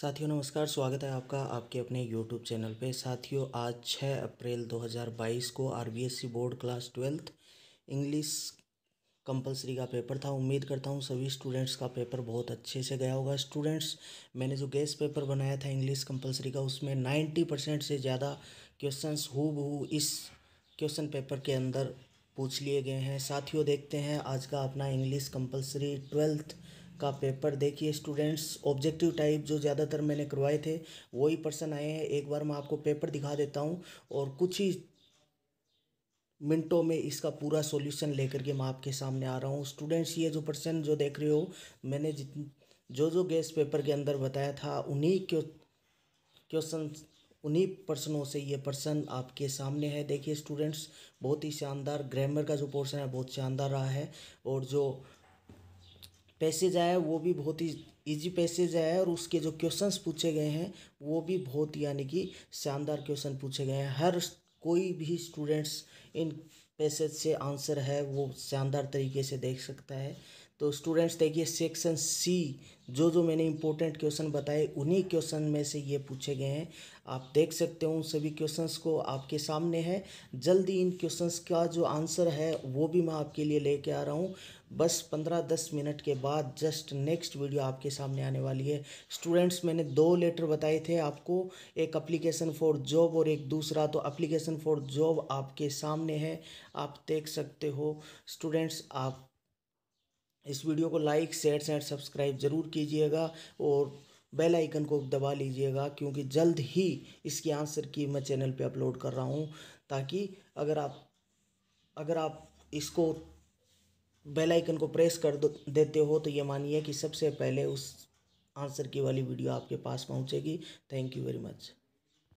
साथियों नमस्कार स्वागत है आपका आपके अपने यूट्यूब चैनल पे साथियों आज 6 अप्रैल 2022 को R board class twelfth English compulsory का पेपर था उम्मीद करता हूँ सभी स्टूडेंट्स का पेपर बहुत अच्छे से गया होगा स्टूडेंट्स मैंने जो गेस पेपर बनाया था इंग्लिश कंपलसरी का उसमें नाइन्टी परसेंट से ज़्यादा क्वेश्चन हु इस क्वेश्चन पेपर के अंदर पूछ लिए गए हैं साथियों देखते हैं आज का अपना इंग्लिश कंपलसरी ट्वेल्थ का पेपर देखिए स्टूडेंट्स ऑब्जेक्टिव टाइप जो ज़्यादातर मैंने करवाए थे वही पर्सन आए हैं एक बार मैं आपको पेपर दिखा देता हूँ और कुछ ही मिनटों में इसका पूरा सॉल्यूशन लेकर के मैं आपके सामने आ रहा हूँ स्टूडेंट्स ये जो पर्सन जो देख रहे हो मैंने जो जो गैस पेपर के अंदर बताया था उन्हीं क्वेश्चन उन्हीं पर्सनों से ये पर्सन आपके सामने है देखिए स्टूडेंट्स बहुत ही शानदार ग्रामर का जो पोर्शन है बहुत शानदार रहा है और जो पैसेज आया वो भी बहुत ही ईजी पैसेज है और उसके जो क्वेश्चंस पूछे गए हैं वो भी बहुत यानी कि शानदार क्वेश्चन पूछे गए हैं हर कोई भी स्टूडेंट्स इन पैसेज से आंसर है वो शानदार तरीके से देख सकता है तो स्टूडेंट्स देखिए सेक्शन सी जो जो मैंने इंपॉर्टेंट क्वेश्चन बताए उन्हीं क्वेश्चन में से ये पूछे गए हैं आप देख सकते हो उन सभी क्वेश्चंस को आपके सामने है जल्दी इन क्वेश्चंस का जो आंसर है वो भी मैं आपके लिए लेके आ रहा हूँ बस पंद्रह दस मिनट के बाद जस्ट नेक्स्ट वीडियो आपके सामने आने वाली है स्टूडेंट्स मैंने दो लेटर बताए थे आपको एक अप्लीकेशन फॉर जॉब और एक दूसरा तो अप्लीकेशन फॉर जॉब आपके सामने है आप देख सकते हो स्टूडेंट्स आप इस वीडियो को लाइक शेयर शेयर सब्सक्राइब ज़रूर कीजिएगा और बेल आइकन को दबा लीजिएगा क्योंकि जल्द ही इसकी आंसर की मैं चैनल पे अपलोड कर रहा हूँ ताकि अगर आप अगर आप इसको बेल आइकन को प्रेस कर देते हो तो ये मानिए कि सबसे पहले उस आंसर की वाली वीडियो आपके पास पहुँचेगी थैंक यू वेरी मच